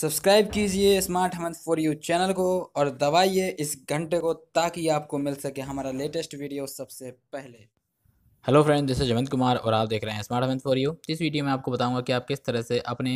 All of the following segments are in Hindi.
सब्सक्राइब कीजिए smart Hemant for you channel को और दबाइए इस घंटे को ताकि आपको मिल सके हमारा लेटेस्ट वीडियो सबसे पहले हेलो फ्रेंड जैसे जयंत कुमार और आप देख रहे हैं स्मार्ट हेमंत फॉर यू इस वीडियो में आपको बताऊंगा कि आप किस तरह से अपने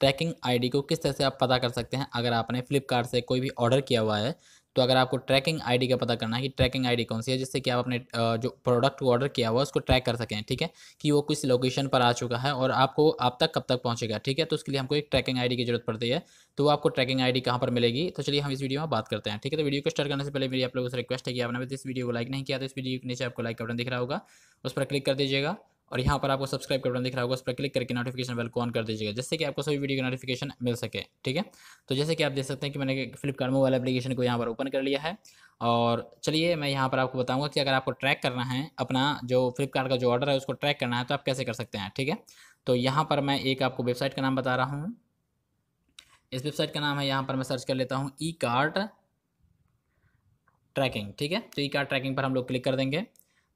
ट्रैकिंग आईडी को किस तरह से आप पता कर सकते हैं अगर आपने फ्लिपकार्ट से कोई भी ऑर्डर किया हुआ है तो अगर आपको ट्रैकिंग आईडी का पता करना है कि ट्रैकिंग आईडी कौन सी है जिससे कि आप अपने जो प्रोडक्ट को ऑर्डर किया हुआ है उसको ट्रैक कर सकें ठीक है कि वो किस लोकेशन पर आ चुका है और आपको आप तक कब तक पहुँचेगा ठीक है तो उसके लिए हमको एक ट्रैकिंग आई की जरूरत पड़ती है तो आपको ट्रैकिंग आई डी कहाँ पर मिलेगी तो चलिए हम इस वीडियो में बात करते हैं ठीक है तो वीडियो को स्टार्ट करने से पहले मेरी आप लोगों से रिक्वेस्ट है कि आपने इस वीडियो को लाइक नहीं किया तो इस वीडियो के नीचे आपको लाइक बटन दिख रहा होगा उस पर क्लिक कर दीजिएगा और यहाँ पर आपको सब्सक्राइब का बटन दिख रहा होगा उस पर क्लिक करके नोटिफिकेशन बेल को ऑन कर दीजिएगा जिससे कि आपको सभी वीडियो की नोटिफिकेशन मिल सके ठीक है तो जैसे कि आप देख सकते हैं कि मैंने फ्लिपकार्ट मोबाइल एप्लीकेशन को यहाँ पर ओपन कर लिया है और चलिए मैं यहाँ पर आपको बताऊँगा कि अगर आपको ट्रैक करना है अपना जो फ्लिपकार्ट का जो ऑर्डर है उसको ट्रैक करना है तो आप कैसे कर सकते हैं ठीक है तो यहाँ पर मैं एक आपको वेबसाइट का नाम बता रहा हूँ इस वेबसाइट का नाम है यहाँ पर मैं सर्च कर लेता हूँ ई कार्ट ट्रैकिंग ठीक है तो ई कार्ट ट्रैकिंग पर हम लोग क्लिक कर देंगे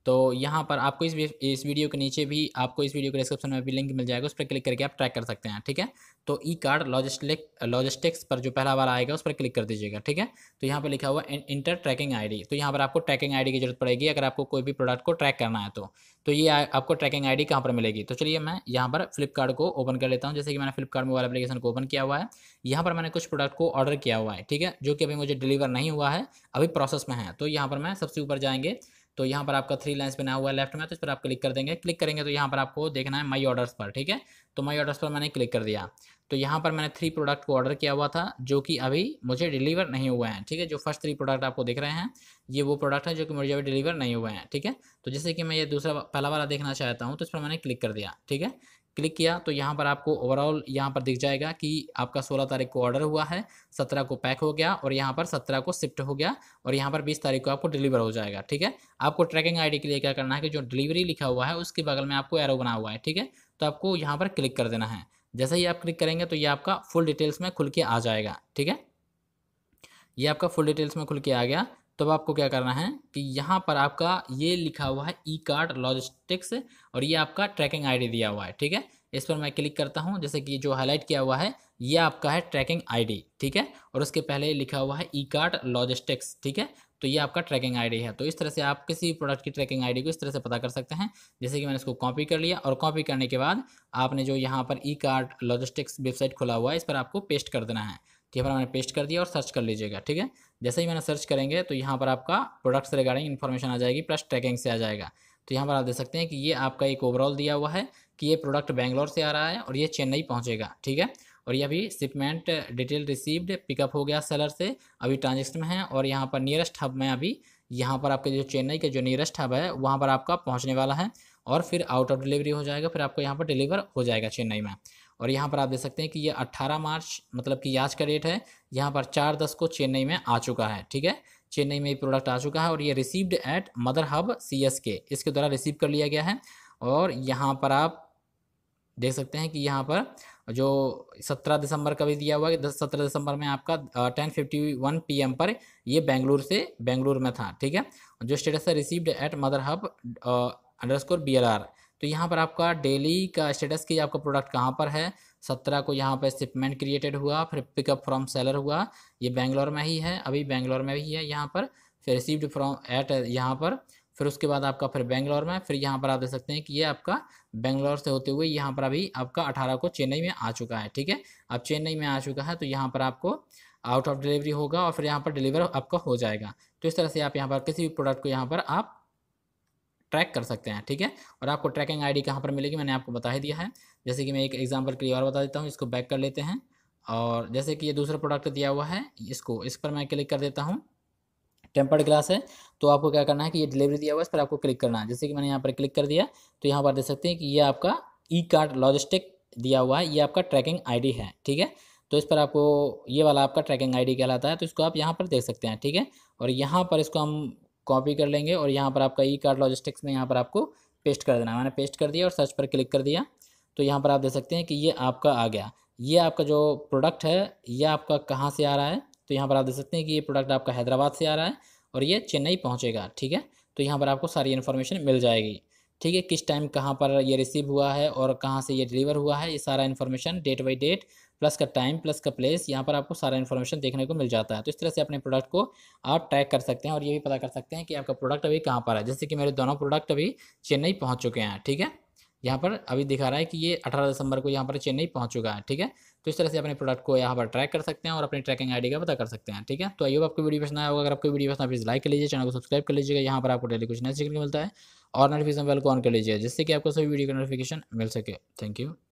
तो यहाँ पर आपको इस इस वीडियो के नीचे भी आपको इस वीडियो के डिस्क्रिप्शन में भी लिंक मिल जाएगा उस पर क्लिक करके आप ट्रैक कर सकते हैं ठीक है तो ई कार्ड लॉजिस्टिक लॉजिस्टिक्स पर जो पहला वाला आएगा उस पर क्लिक कर दीजिएगा ठीक है तो यहाँ पर लिखा हुआ इंटर ट्रैकिंग आई तो यहाँ पर आपको ट्रैकिंग आई की जरूरत पड़ेगी अगर आपको कोई भी प्रोडक्ट को ट्रैक करना है तो तो ये आपको ट्रैकिंग आई डी कहाँ पर मिलेगी तो चलिए मैं यहाँ पर फ्लिपकार्ट को ओपन कर लेता हूँ जैसे कि मैंने फ्लिपकार्ट मोबाइल एप्लीकेशन को ओपन किया हुआ है यहाँ पर मैंने कुछ प्रोडक्ट को ऑर्डर किया हुआ है ठीक है जो कि अभी मुझे डिलीवर नहीं हुआ है अभी प्रोसेस में है तो यहाँ पर मैं सबसे ऊपर जाएंगे तो यहाँ पर आपका थ्री लाइन्स बना हुआ है लेफ्ट में तो इस पर आप क्लिक कर देंगे क्लिक करेंगे तो यहाँ पर आपको देखना है माई ऑर्डर्स पर ठीक है तो माई ऑर्डर्स पर मैंने क्लिक कर दिया तो यहाँ पर मैंने थ्री प्रोडक्ट को ऑर्डर किया हुआ था जो कि अभी मुझे डिलीवर नहीं हुआ है ठीक है जो फर्स्ट थ्री प्रोडक्ट आपको दिख रहे हैं ये वो प्रोडक्ट है जो कि मुझे अभी डिलीवर नहीं हुआ है ठीक है तो जैसे कि मैं ये दूसरा पहला वाला देखना चाहता हूँ तो इस पर मैंने क्लिक कर दिया ठीक है क्लिक किया तो यहाँ पर आपको ओवरऑल यहाँ पर दिख जाएगा कि आपका 16 तारीख को ऑर्डर हुआ है 17 को पैक हो गया और यहाँ पर 17 को शिफ्ट हो गया और यहाँ पर 20 तारीख को आपको डिलीवर हो जाएगा ठीक है आपको ट्रैकिंग आईडी के लिए क्या करना है कि जो डिलीवरी लिखा हुआ है उसके बगल में आपको एरो बना हुआ है ठीक है तो आपको यहाँ पर क्लिक कर देना है जैसे ही आप क्लिक करेंगे तो ये आपका फुल डिटेल्स में खुल के आ जाएगा ठीक है ये आपका फुल डिटेल्स में खुल के आ गया तब आपको क्या करना है कि यहाँ पर आपका ये लिखा हुआ है ई कार्ड लॉजिस्टिक्स और ये आपका ट्रैकिंग आईडी दिया हुआ है ठीक है इस पर मैं क्लिक करता हूँ जैसे कि जो हाईलाइट किया हुआ है ये आपका है ट्रैकिंग आईडी ठीक है और उसके पहले लिखा हुआ है ई कार्ड लॉजिस्टिक्स ठीक है तो ये आपका ट्रैकिंग आईडी है तो इस तरह से आप किसी प्रोडक्ट की ट्रैकिंग आईडी को इस तरह से पता कर सकते हैं जैसे कि मैंने इसको कॉपी कर लिया और कॉपी करने के बाद आपने जो यहाँ पर ई कार्ड लॉजिस्टिक्स वेबसाइट खुला हुआ है इस पर आपको पेस्ट कर देना है यहाँ पर मैंने पेस्ट कर दिया और सर्च कर लीजिएगा ठीक है जैसे ही मैंने सर्च करेंगे तो यहाँ पर आपका प्रोडक्ट्स से रिगार्डिंग इन्फॉर्मेशन आ जाएगी प्लस ट्रैकिंग से आ जाएगा तो यहाँ पर आप देख सकते हैं कि ये आपका एक ओवरऑल दिया हुआ है कि ये प्रोडक्ट बैंगलोर से आ रहा है और ये चेन्नई पहुँचेगा ठीक है और ये अभी शिपमेंट डिटेल रिसीव्ड पिकअप हो गया सेलर से अभी ट्रांजेक्शन में है और यहाँ पर नियरेस्ट हब में अभी यहाँ पर आपके जो चेन्नई के जो नियरेस्ट हब है वहाँ पर आपका पहुँचने वाला है और फिर आउट ऑफ डिलीवरी हो जाएगा फिर आपको यहाँ पर डिलीवर हो जाएगा चेन्नई में और यहाँ पर आप देख सकते हैं कि ये अट्ठारह मार्च मतलब कि आज का डेट है यहाँ पर चार दस को चेन्नई में आ चुका है ठीक है चेन्नई में ये प्रोडक्ट आ चुका है और ये received at mother hub C S के इसके द्वारा रिसीव कर लिया गया है और यहाँ पर आप देख सकते हैं कि यहाँ पर जो सत्रह दिसंबर का भी दिया हुआ है दस सत्रह दिसंबर में आपका ten fifty one P M पर ये बेंगलुरु से बेंगलुरु में था ठीक है जो स्टेटस है received at mother hub underscore B R R तो यहाँ पर आपका डेली का स्टेटस की आपका प्रोडक्ट कहाँ पर है सत्रह को यहाँ पर शिपमेंट क्रिएटेड हुआ फिर पिकअप फ्रॉम सेलर हुआ ये बैंगलोर में ही है अभी बैंगलोर में भी है यहाँ पर फिर रिसीव्ड फ्रॉम एट यहाँ पर फिर उसके बाद आपका फिर बैंगलोर में फिर यहाँ पर आप देख सकते हैं कि ये आपका बैंगलोर से होते हुए यहाँ पर अभी आपका अठारह को चेन्नई में आ चुका है ठीक है अब चेन्नई में आ चुका है तो यहाँ पर आपको आउट ऑफ डिलीवरी होगा और फिर यहाँ पर डिलीवर आपका हो जाएगा तो इस तरह से आप यहाँ पर किसी भी प्रोडक्ट को यहाँ पर आप ट्रैक कर सकते हैं ठीक है और आपको ट्रैकिंग आईडी कहाँ पर मिलेगी मैंने आपको बता ही दिया है जैसे कि मैं एक एग्जाम्पल के लिए और बता देता हूँ इसको बैक कर लेते हैं और जैसे कि ये दूसरा प्रोडक्ट दिया हुआ है इसको इस पर मैं क्लिक कर देता हूँ टेम्पर्ड ग्लास है तो आपको क्या करना है कि ये डिलीवरी दिया हुआ है इस पर आपको क्लिक करना है जैसे कि मैंने यहाँ पर क्लिक कर दिया तो यहाँ पर देख सकते हैं कि ये आपका ई कार्ड लॉजिस्टिक दिया हुआ है ये आपका ट्रैकिंग आईडी है ठीक है तो इस पर आपको ये वाला आपका ट्रैकिंग आईडी कहलाता है तो इसको आप यहाँ पर देख सकते हैं ठीक है और यहाँ पर इसको हम कॉपी कर लेंगे और यहाँ पर आपका ई कार्ड लॉजिस्टिक्स में यहाँ पर आपको पेस्ट कर देना मैंने पेस्ट कर दिया और सर्च पर क्लिक कर दिया तो यहाँ पर आप देख सकते हैं कि ये आपका आ गया ये आपका जो प्रोडक्ट है ये आपका कहाँ से आ रहा है तो यहाँ पर आप देख सकते हैं कि ये प्रोडक्ट आपका हैदराबाद से आ रहा है और ये चेन्नई पहुँचेगा ठीक है तो यहाँ पर आपको सारी इन्फॉर्मेशन मिल जाएगी ठीक है किस टाइम कहाँ पर ये रिसीव हुआ है और कहाँ से ये डिलीवर हुआ है ये सारा information date by date plus का टाइम प्लस का प्लेस यहाँ पर आपको सारा इन्फॉर्मेशन देखने को मिल जाता है तो इस तरह से अपने प्रोडक्ट को आप ट्रैक कर सकते हैं और ये भी पता कर सकते हैं कि आपका प्रोडक्ट अभी कहाँ पर है जैसे कि मेरे दोनों प्रोडक्ट अभी चेन्नई पहुँच चुके हैं ठीक है यहाँ पर अभी दिखा रहा है कि ये अठारह दिसंबर को यहाँ पर चेन्नई पहुँच चुका है ठीक है तो इस तरह से अपने प्रोडक्ट को यहाँ पर ट्रैक कर सकते हैं और अपनी ट्रैकिंग आईडी का पता कर सकते हैं ठीक है तो आइए आपको वीडियो पसंद आया होगा अगर आपको वीडियो पसंद प्लीज़ लाइक कर लीजिए चैनल को सब्सक्राइब कर लीजिएगा यहाँ पर आपको डेली कुछ नया सीखने मिलता है और नोटिफिकेशन बेल को ऑन कर लीजिए जिससे कि आपको सभी वीडियो का नोटिफिकेशन मिल सके थैंक यू